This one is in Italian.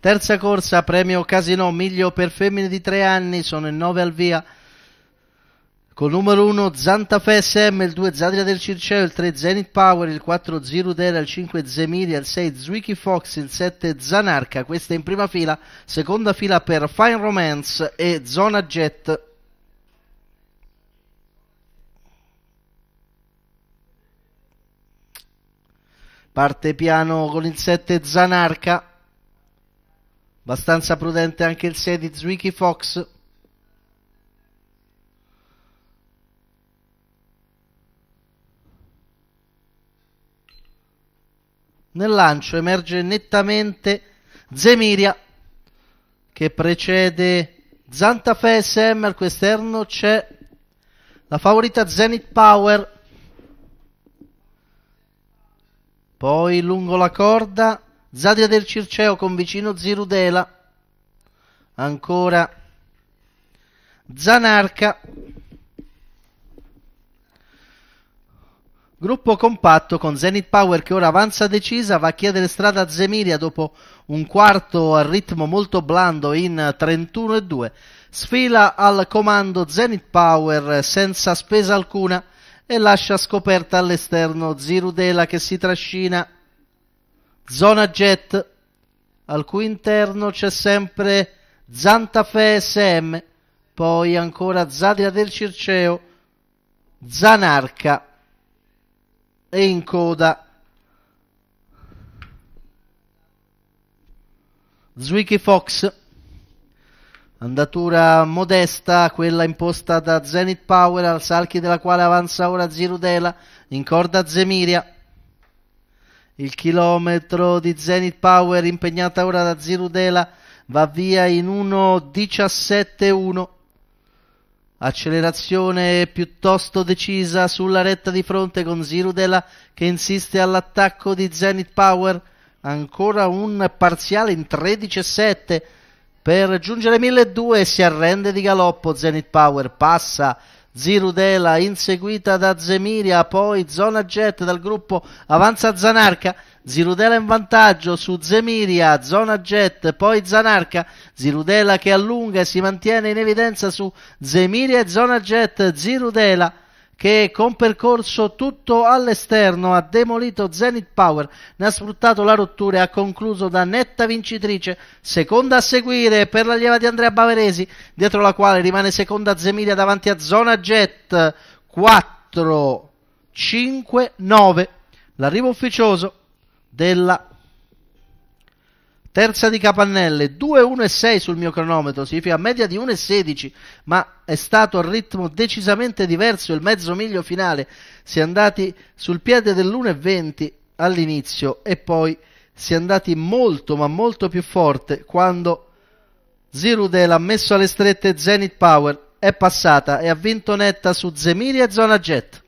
Terza corsa, premio Casino Miglio per femmine di tre anni, sono in 9 al via. Col numero 1 Zantafe SM, il 2 Zadria del Circeo, il 3 Zenith Power, il 4 Zirudera, il 5 Zemiria, il 6 Zwicky Fox, il 7 Zanarca. Questa è in prima fila, seconda fila per Fine Romance e Zona Jet. Parte piano con il 7 Zanarca. Abbastanza prudente anche il 6 di Zwicky Fox. Nel lancio emerge nettamente Zemiria che precede Zantafè SM. Al questerno c'è la favorita Zenith Power Poi lungo la corda Zadia del Circeo con vicino Zirudela. Ancora Zanarca. Gruppo compatto con Zenith Power che ora avanza decisa, va a chiedere strada a Zemiria dopo un quarto a ritmo molto blando in 31 e 2. Sfila al comando Zenith Power senza spesa alcuna e lascia scoperta all'esterno Zirudela che si trascina. Zona jet, al cui interno c'è sempre Zantafe SM, poi ancora Zadia del Circeo, Zanarca e in coda Zwicky Fox. Andatura modesta, quella imposta da Zenith Power, al salchi della quale avanza ora Zirudela, in corda Zemiria. Il chilometro di Zenith Power, impegnata ora da Zirudela, va via in 1.17.1. Accelerazione piuttosto decisa sulla retta di fronte con Zirudela che insiste all'attacco di Zenith Power. Ancora un parziale in 13.7 per raggiungere 1200 si arrende di galoppo Zenith Power passa Zirudela inseguita da Zemiria, poi zona jet dal gruppo avanza Zanarca, Zirudela in vantaggio su Zemiria, zona jet, poi Zanarca, Zirudela che allunga e si mantiene in evidenza su Zemiria e zona jet, Zirudela che con percorso tutto all'esterno ha demolito Zenith Power, ne ha sfruttato la rottura e ha concluso da netta vincitrice, seconda a seguire per la lieva di Andrea Bavaresi, dietro la quale rimane seconda Zemilia davanti a Zona Jet 4 5 9. L'arrivo ufficioso della Terza di Capannelle, 2-1-6 sul mio cronometro, significa media di 1-16, ma è stato a ritmo decisamente diverso il mezzo miglio finale. Si è andati sul piede dell'1-20 all'inizio e poi si è andati molto ma molto più forte quando Zirudel ha messo alle strette Zenith Power, è passata e ha vinto netta su Zemiri e Zona Jet.